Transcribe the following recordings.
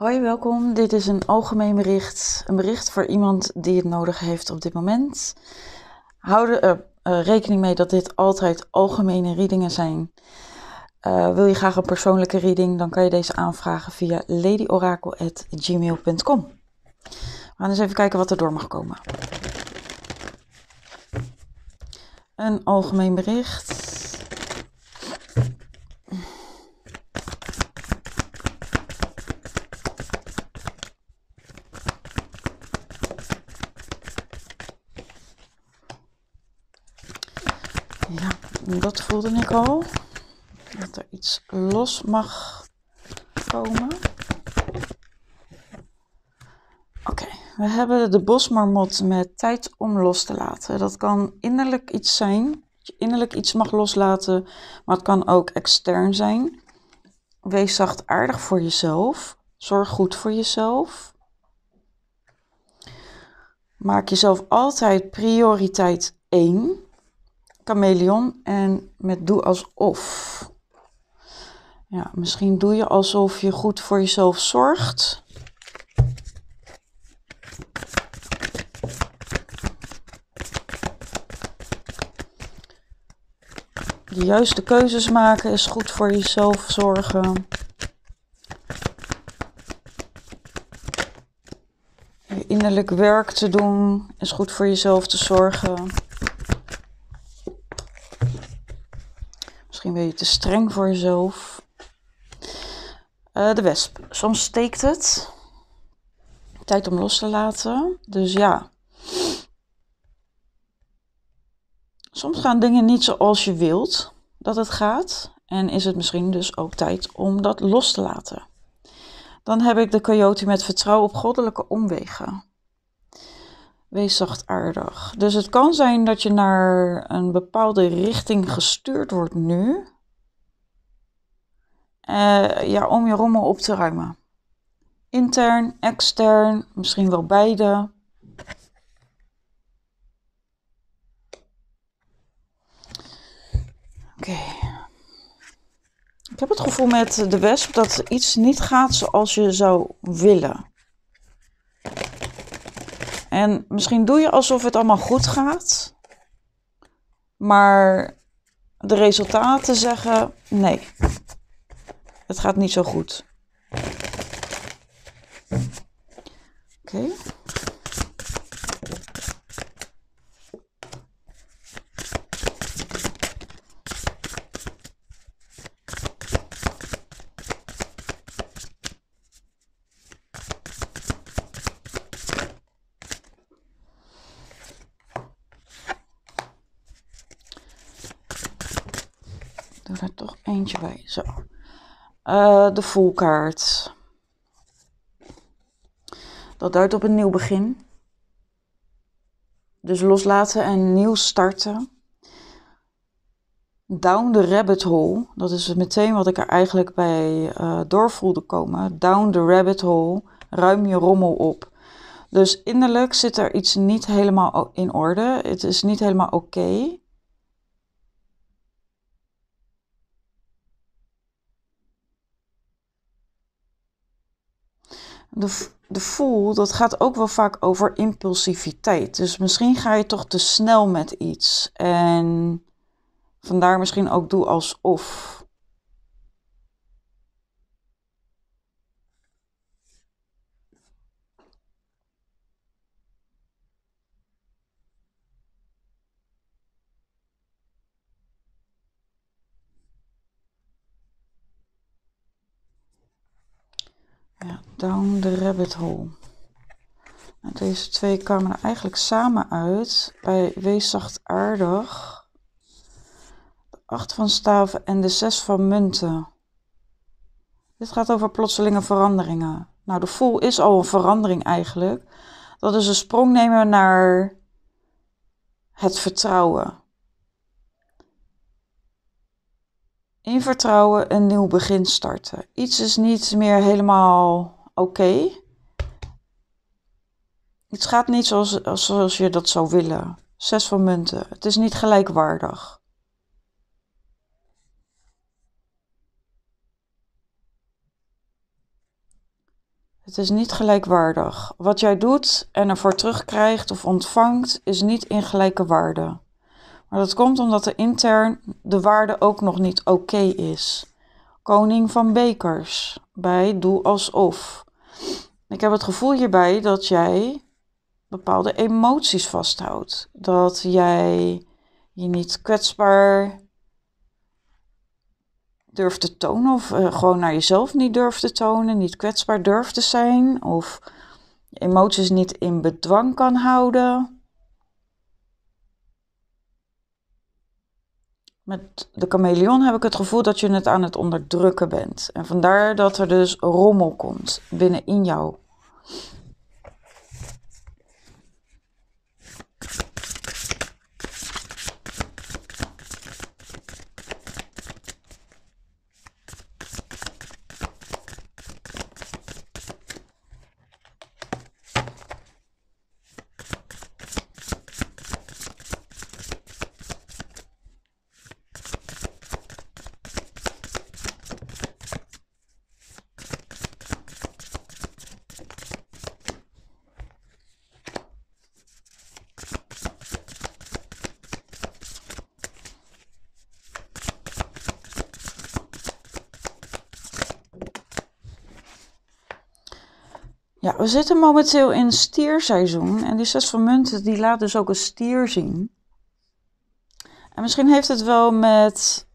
Hoi, welkom. Dit is een algemeen bericht. Een bericht voor iemand die het nodig heeft op dit moment. Hou er eh, rekening mee dat dit altijd algemene readingen zijn. Eh, wil je graag een persoonlijke reading, dan kan je deze aanvragen via ladyoracle.gmail.com. We gaan eens even kijken wat er door mag komen. Een algemeen bericht. voelde ik al. Dat er iets los mag komen. Oké, we hebben de bosmarmot met tijd om los te laten. Dat kan innerlijk iets zijn. Je innerlijk iets mag loslaten, maar het kan ook extern zijn. Wees zachtaardig voor jezelf. Zorg goed voor jezelf. Maak jezelf altijd prioriteit 1. Chameleon en met doe alsof. Ja, misschien doe je alsof je goed voor jezelf zorgt. De juiste keuzes maken is goed voor jezelf zorgen. Je innerlijk werk te doen is goed voor jezelf te zorgen. te streng voor jezelf. Eh, de wesp. Soms steekt het. Tijd om los te laten. Dus ja. Soms gaan dingen niet zoals je wilt dat het gaat. En is het misschien dus ook tijd om dat los te laten. Dan heb ik de coyote met vertrouwen op goddelijke omwegen. Wees zachtaardig. Dus het kan zijn dat je naar een bepaalde richting gestuurd wordt nu. Eh, ja, om je rommel op te ruimen. Intern, extern, misschien wel beide. Oké. Ik heb het gevoel met de wesp dat iets niet gaat zoals je zou willen. En misschien doe je alsof het allemaal goed gaat, maar de resultaten zeggen nee, het gaat niet zo goed. Oké. bij. Zo. Eh, de voelkaart. Dat duidt op een nieuw begin. Dus loslaten en nieuw starten. Down the rabbit hole. Dat is meteen wat ik er eigenlijk bij eh, doorvoelde komen. Down the rabbit hole. Ruim je rommel op. Dus innerlijk zit er iets niet helemaal in orde. Het is niet helemaal oké. de, de voel, dat gaat ook wel vaak over impulsiviteit. Dus misschien ga je toch te snel met iets. En vandaar misschien ook doe alsof. Ja, down the rabbit hole. Nou, deze twee kwamen er eigenlijk samen uit bij Wees aardig. De acht van staven en de zes van munten. Dit gaat over plotselinge veranderingen. Nou, de voel is al een verandering eigenlijk. Dat is een sprong nemen naar het vertrouwen. in vertrouwen een nieuw begin starten. Iets is niet meer helemaal oké. Het gaat niet zoals, zoals je dat zou willen. Zes van munten. Het is niet gelijkwaardig. Het is niet gelijkwaardig. Wat jij doet en ervoor terugkrijgt of ontvangt, is niet in gelijke waarde. Maar dat komt omdat er intern de waarde ook nog niet oké is. Koning van bekers bij doe alsof. Ik heb het gevoel hierbij dat jij bepaalde emoties vasthoudt. Dat jij je niet kwetsbaar durft te tonen of eh, gewoon naar jezelf niet durft te tonen, niet kwetsbaar durft te zijn of emoties niet in bedwang kan houden. Met de chameleon heb ik het gevoel dat je het aan het onderdrukken bent. En vandaar dat er dus rommel komt binnenin jou. Ja, we zitten momenteel in stierseizoen en die zes van munten die laat dus ook een stier zien. En misschien heeft het wel met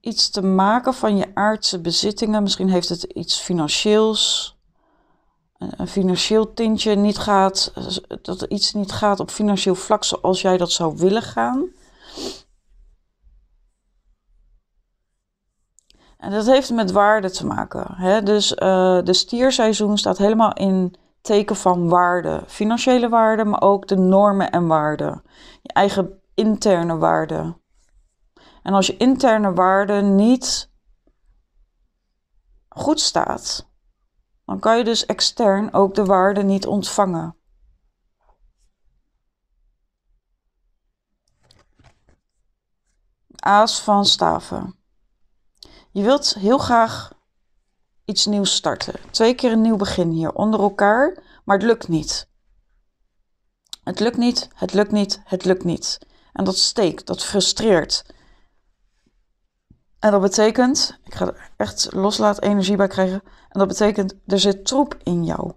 iets te maken van je aardse bezittingen. Misschien heeft het iets financieels. Een financieel tintje niet gaat, dat er iets niet gaat op financieel vlak zoals jij dat zou willen gaan. En dat heeft met waarde te maken. Hè? Dus uh, de stierseizoen staat helemaal in teken van waarde. Financiële waarde, maar ook de normen en waarden. Je eigen interne waarde. En als je interne waarde niet goed staat, dan kan je dus extern ook de waarde niet ontvangen. Aas van staven. Je wilt heel graag iets nieuws starten. Twee keer een nieuw begin hier onder elkaar, maar het lukt niet. Het lukt niet, het lukt niet, het lukt niet. En dat steekt, dat frustreert. En dat betekent, ik ga er echt loslaat energie bij krijgen. En dat betekent, er zit troep in jou.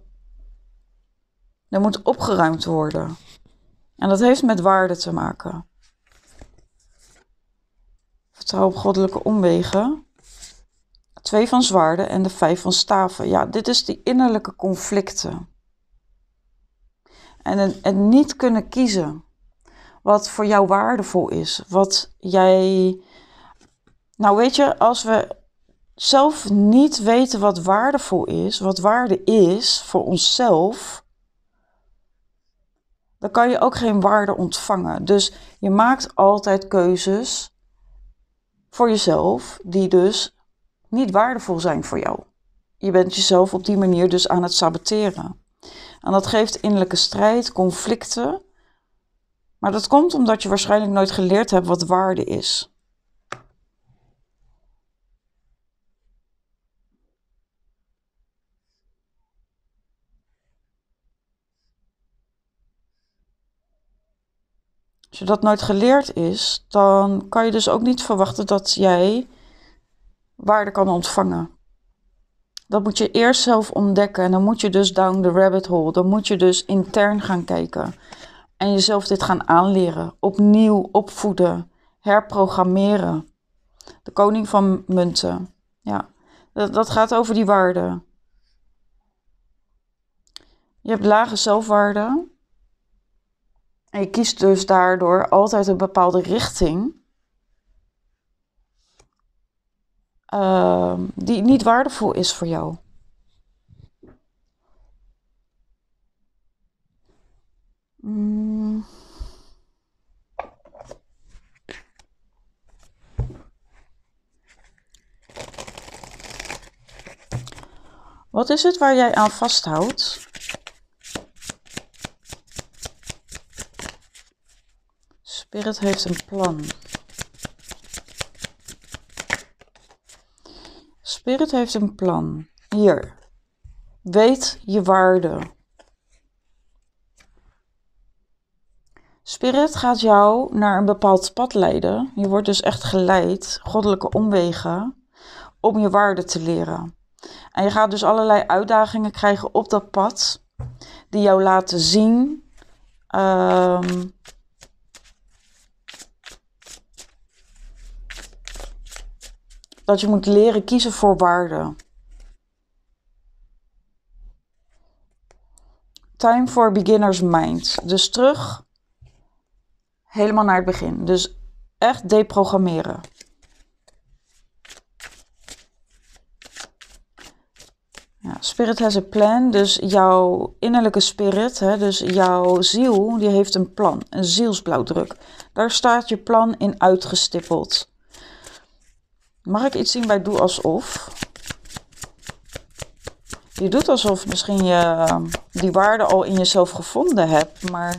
Er moet opgeruimd worden. En dat heeft met waarde te maken. Vertrouw op goddelijke omwegen twee van zwaarden en de vijf van staven. Ja, dit is die innerlijke conflicten. En het, niet kunnen kiezen wat voor jou waardevol is. Wat jij. Nou, weet je, als we zelf niet weten wat waardevol is, wat waarde is voor onszelf, dan kan je ook geen waarde ontvangen. Dus je maakt altijd keuzes voor jezelf, die dus niet waardevol zijn voor jou. Je bent jezelf op die manier dus aan het saboteren. En dat geeft innerlijke strijd, conflicten. Maar dat komt omdat je waarschijnlijk nooit geleerd hebt wat waarde is. Als je dat nooit geleerd is, dan kan je dus ook niet verwachten dat jij waarde kan ontvangen. Dat moet je eerst zelf ontdekken en dan moet je dus down the rabbit hole. Dan moet je dus intern gaan kijken en jezelf dit gaan aanleren. Opnieuw opvoeden, herprogrammeren. De koning van munten. Ja, dat, dat gaat over die waarde. Je hebt lage zelfwaarde. En je kiest dus daardoor altijd een bepaalde richting uh, die niet waardevol is voor jou. Mm. Wat is het waar jij aan vasthoudt? Spirit heeft een plan. Spirit heeft een plan. Hier. Weet je waarde. Spirit gaat jou naar een bepaald pad leiden. Je wordt dus echt geleid, goddelijke omwegen, om je waarde te leren. En je gaat dus allerlei uitdagingen krijgen op dat pad, die jou laten zien ehm, dat je moet leren kiezen voor waarde. Time for beginner's mind. Dus terug helemaal naar het begin. Dus echt deprogrammeren. Ja, spirit has a plan, dus jouw innerlijke spirit, hè, dus jouw ziel, die heeft een plan, een zielsblauwdruk. Daar staat je plan in uitgestippeld. Mag ik iets zien bij doe alsof? Je doet alsof misschien je ehm, die waarde al in jezelf gevonden hebt, maar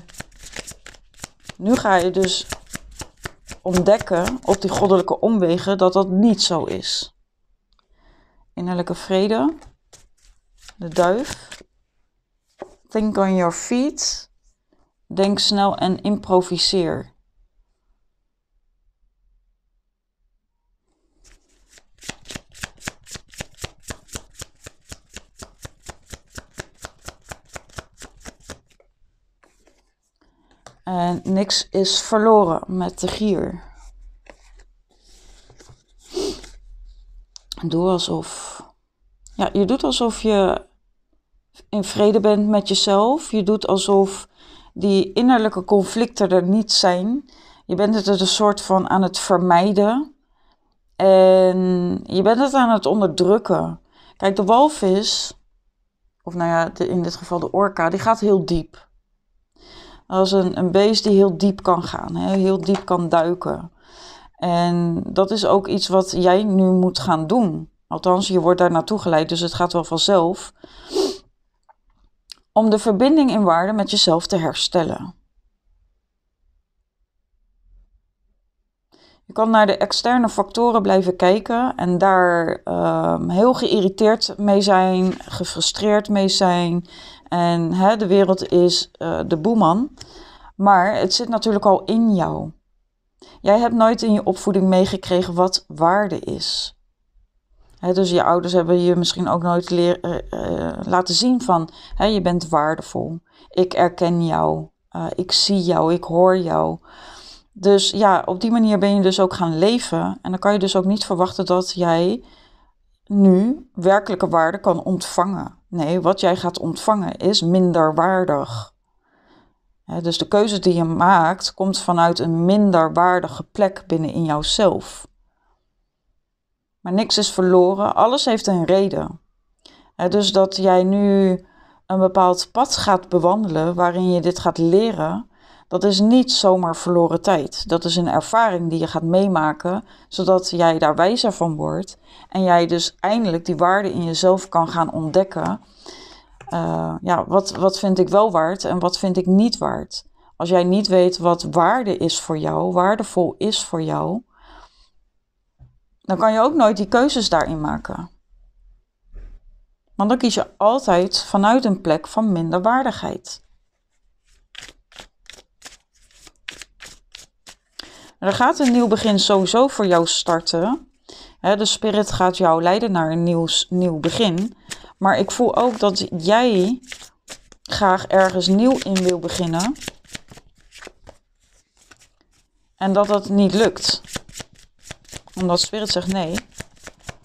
nu ga je dus ontdekken op die goddelijke omwegen dat dat niet zo is. Innerlijke vrede, de duif, think on your feet, denk snel en improviseer. En niks is verloren met de gier. Doe alsof. Ja, je doet alsof je in vrede bent met jezelf. Je doet alsof die innerlijke conflicten er niet zijn. Je bent het een soort van aan het vermijden. En je bent het aan het onderdrukken. Kijk, de walvis, of nou ja, in dit geval de orka, die gaat heel diep als een, een beest die heel diep kan gaan, hè, heel diep kan duiken. En dat is ook iets wat jij nu moet gaan doen. Althans, je wordt daar naartoe geleid, dus het gaat wel vanzelf. Om de verbinding in waarde met jezelf te herstellen. Je kan naar de externe factoren blijven kijken en daar ehm, heel geïrriteerd mee zijn, gefrustreerd mee zijn, en hè, de wereld is eh, de boeman. Maar het zit natuurlijk al in jou. Jij hebt nooit in je opvoeding meegekregen wat waarde is. dus je ouders hebben je misschien ook nooit eh, eh, laten zien van je bent waardevol. Ik erken jou. ik zie jou. Ik hoor jou. Dus ja, op die manier ben je dus ook gaan leven. En dan kan je dus ook niet verwachten dat jij nu werkelijke waarde kan ontvangen. Nee, wat jij gaat ontvangen is minderwaardig. dus de keuze die je maakt komt vanuit een minderwaardige plek binnen in jouzelf. Maar niks is verloren, alles heeft een reden. dus dat jij nu een bepaald pad gaat bewandelen waarin je dit gaat leren, dat is niet zomaar verloren tijd. Dat is een ervaring die je gaat meemaken, zodat jij daar wijzer van wordt en jij dus eindelijk die waarde in jezelf kan gaan ontdekken. Eh, ja, wat, wat vind ik wel waard en wat vind ik niet waard? Als jij niet weet wat waarde is voor jou, waardevol is voor jou, dan kan je ook nooit die keuzes daarin maken. Want dan kies je altijd vanuit een plek van minderwaardigheid. er gaat een nieuw begin sowieso voor jou starten. de spirit gaat jou leiden naar een nieuw, nieuw begin. Maar ik voel ook dat jij graag ergens nieuw in wil beginnen. En dat dat niet lukt. Omdat spirit zegt nee.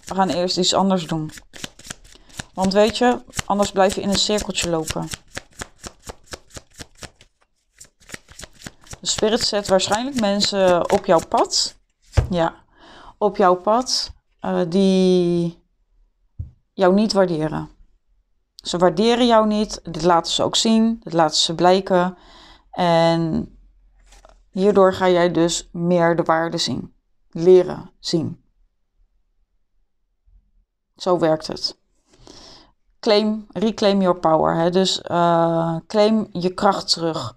We gaan eerst iets anders doen. Want weet je, anders blijf je in een cirkeltje lopen. De spirit zet waarschijnlijk mensen op jouw pad. Ja, op jouw pad eh, die jou niet waarderen. Ze waarderen jou niet. Dat laten ze ook zien. Dat laten ze blijken. En hierdoor ga jij dus meer de waarde zien. Leren zien. Zo werkt het. Claim, reclaim your power. Hè? Dus eh, claim je kracht terug.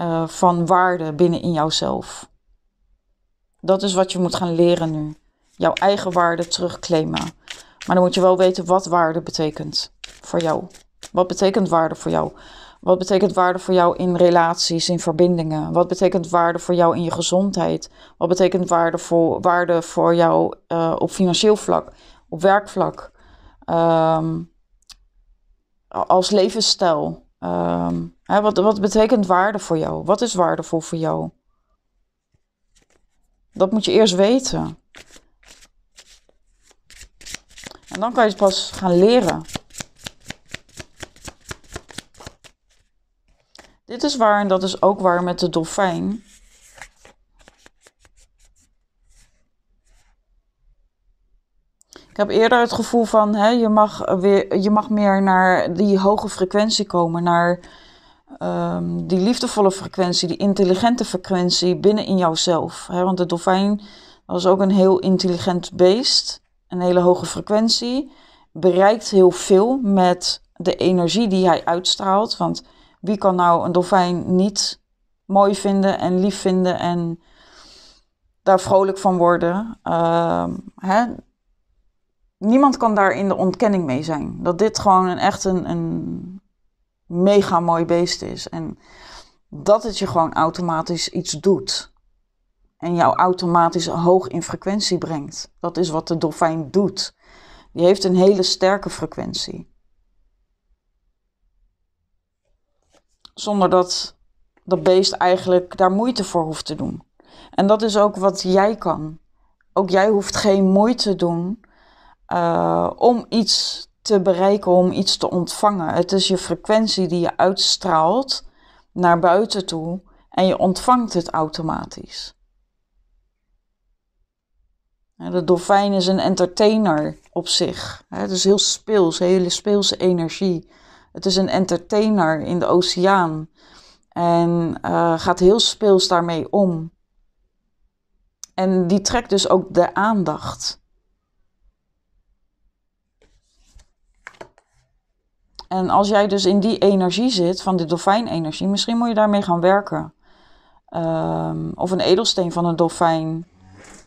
Eh, van waarde binnen in jouzelf. Dat is wat je moet gaan leren nu. Jouw eigen waarde terugclaimen. Maar dan moet je wel weten wat waarde betekent voor jou. Wat betekent waarde voor jou? Wat betekent waarde voor jou in relaties, in verbindingen? Wat betekent waarde voor jou in je gezondheid? Wat betekent waarde voor, waarde voor jou eh, op financieel vlak, op werkvlak, ehm, als levensstijl? Um, hè, wat, wat betekent waarde voor jou? Wat is waardevol voor jou? Dat moet je eerst weten. En dan kan je het pas gaan leren. Dit is waar en dat is ook waar met de dolfijn. Ik heb eerder het gevoel van hè, je, mag weer, je mag meer naar die hoge frequentie komen, naar ehm, die liefdevolle frequentie, die intelligente frequentie binnen in jouzelf. Hè? Want de dolfijn was ook een heel intelligent beest, een hele hoge frequentie, bereikt heel veel met de energie die hij uitstraalt. Want wie kan nou een dolfijn niet mooi vinden en lief vinden en daar vrolijk van worden? Uh, hè? niemand kan daar in de ontkenning mee zijn. Dat dit gewoon een, echt een, een mega mooi beest is. En dat het je gewoon automatisch iets doet. En jou automatisch hoog in frequentie brengt. Dat is wat de dolfijn doet. Die heeft een hele sterke frequentie. Zonder dat dat beest eigenlijk daar moeite voor hoeft te doen. En dat is ook wat jij kan. Ook jij hoeft geen moeite te doen eh, om iets te bereiken, om iets te ontvangen. Het is je frequentie die je uitstraalt naar buiten toe en je ontvangt het automatisch. De dolfijn is een entertainer op zich. Het is heel speels, hele speelse energie. Het is een entertainer in de oceaan en eh, gaat heel speels daarmee om. En die trekt dus ook de aandacht. En als jij dus in die energie zit, van de dolfijnenergie, misschien moet je daarmee gaan werken. Ehm, of een edelsteen van een dolfijn.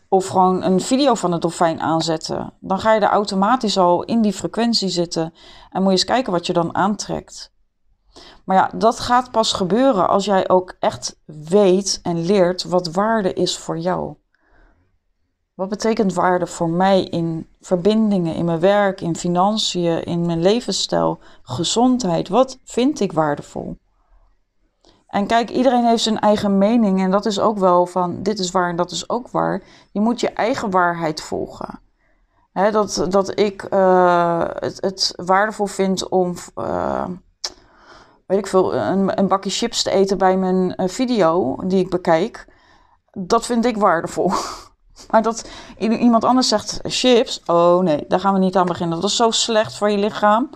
Of gewoon een video van een dolfijn aanzetten. Dan ga je er automatisch al in die frequentie zitten. En moet je eens kijken wat je dan aantrekt. Maar ja, dat gaat pas gebeuren als jij ook echt weet en leert wat waarde is voor jou. Wat betekent waarde voor mij in verbindingen in mijn werk, in financiën, in mijn levensstijl, gezondheid. Wat vind ik waardevol? En kijk, iedereen heeft zijn eigen mening en dat is ook wel van dit is waar en dat is ook waar. Je moet je eigen waarheid volgen. dat, dat ik eh, het, waardevol vind om, eh, weet ik veel, een, een, bakje chips te eten bij mijn eh, video die ik bekijk. Dat vind ik waardevol. Maar dat iemand anders zegt chips, oh nee, daar gaan we niet aan beginnen. Dat is zo slecht voor je lichaam.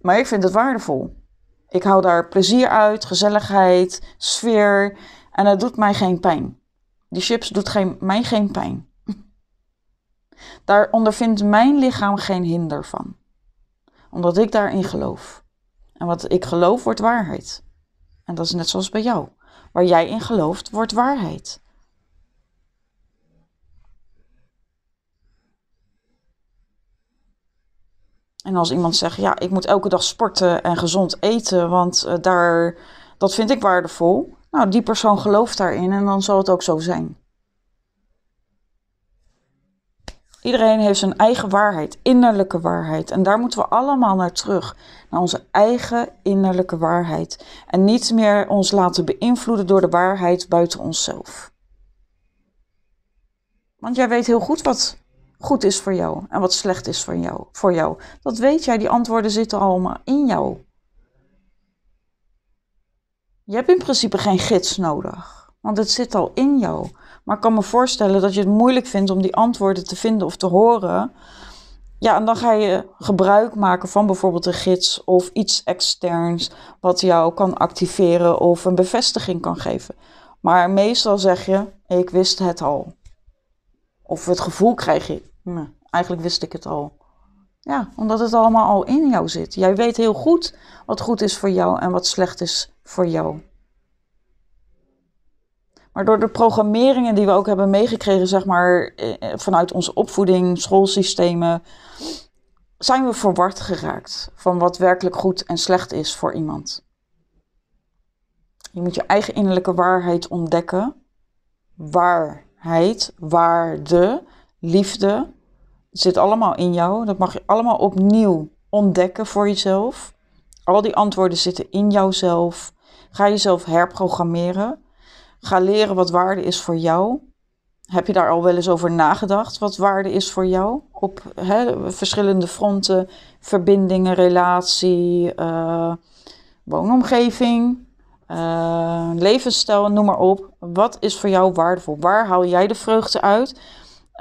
Maar ik vind het waardevol. Ik hou daar plezier uit, gezelligheid, sfeer. En het doet mij geen pijn. Die chips doet geen, mij geen pijn. Daar ondervindt mijn lichaam geen hinder van. Omdat ik daarin geloof. En wat ik geloof wordt waarheid. En dat is net zoals bij jou. Waar jij in gelooft wordt waarheid. En als iemand zegt, ja, ik moet elke dag sporten en gezond eten, want eh, daar, dat vind ik waardevol. Nou, die persoon gelooft daarin en dan zal het ook zo zijn. Iedereen heeft zijn eigen waarheid, innerlijke waarheid. En daar moeten we allemaal naar terug. Naar onze eigen innerlijke waarheid. En niet meer ons laten beïnvloeden door de waarheid buiten onszelf. Want jij weet heel goed wat goed is voor jou en wat slecht is voor jou, voor jou. Dat weet jij, die antwoorden zitten allemaal in jou. Je hebt in principe geen gids nodig, want het zit al in jou. Maar ik kan me voorstellen dat je het moeilijk vindt om die antwoorden te vinden of te horen. Ja, en dan ga je gebruik maken van bijvoorbeeld een gids of iets externs wat jou kan activeren of een bevestiging kan geven. Maar meestal zeg je: Ik wist het al. Of het gevoel krijg ik eigenlijk wist ik het al. Ja, omdat het allemaal al in jou zit. Jij weet heel goed wat goed is voor jou en wat slecht is voor jou. Maar door de programmeringen die we ook hebben meegekregen, zeg maar, eh, eh, vanuit onze opvoeding, schoolsystemen, zijn we verward geraakt van wat werkelijk goed en slecht is voor iemand. Je moet je eigen innerlijke waarheid ontdekken. Waarheid, waarde liefde. Het zit allemaal in jou. Dat mag je allemaal opnieuw ontdekken voor jezelf. Al die antwoorden zitten in jouzelf. Ga jezelf herprogrammeren. Ga leren wat waarde is voor jou. Heb je daar al wel eens over nagedacht wat waarde is voor jou? Op verschillende fronten, verbindingen, relatie, uh, woonomgeving, eh, levensstijl, noem maar op. Wat is voor jou waardevol? Waar haal jij de vreugde uit?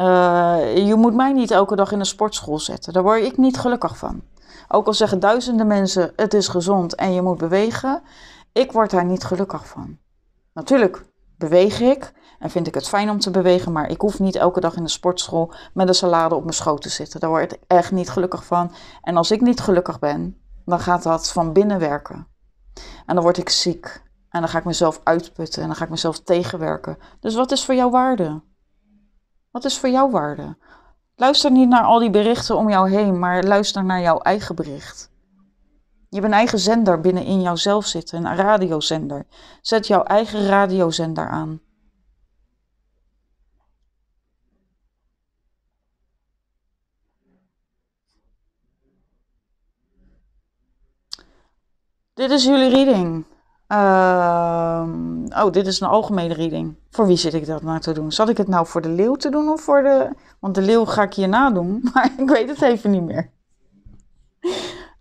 Eh, je moet mij niet elke dag in een sportschool zetten. Daar word ik niet gelukkig van. Ook al zeggen duizenden mensen: het is gezond en je moet bewegen. Ik word daar niet gelukkig van. Natuurlijk beweeg ik en vind ik het fijn om te bewegen, maar ik hoef niet elke dag in de sportschool met een salade op mijn schoot te zitten. Daar word ik echt niet gelukkig van. En als ik niet gelukkig ben, dan gaat dat van binnen werken. En dan word ik ziek. En dan ga ik mezelf uitputten en dan ga ik mezelf tegenwerken. Dus wat is voor jou waarde? Wat is voor jou waarde? Luister niet naar al die berichten om jou heen, maar luister naar jouw eigen bericht. Je hebt een eigen zender binnenin jouzelf zitten, een radiozender. Zet jouw eigen radiozender aan. Dit is jullie reading. Ehm, oh, dit is een algemene reading. Voor wie zit ik dat nou te doen? Zal ik het nou voor de leeuw te doen of voor de... Want de leeuw ga ik hierna doen, maar ik weet het even niet meer.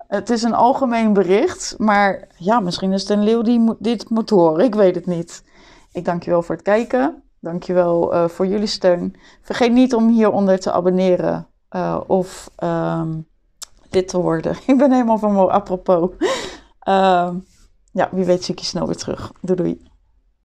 Het is een algemeen bericht, maar ja, misschien is het een leeuw die dit moet horen. Ik weet het niet. Ik dank je wel voor het kijken. Dank je wel eh, voor jullie steun. Vergeet niet om hieronder te abonneren eh, of um, dit te worden. Ik ben helemaal van me apropos. Ehm, ja, wie weet zie ik je snel weer terug. Doei doei.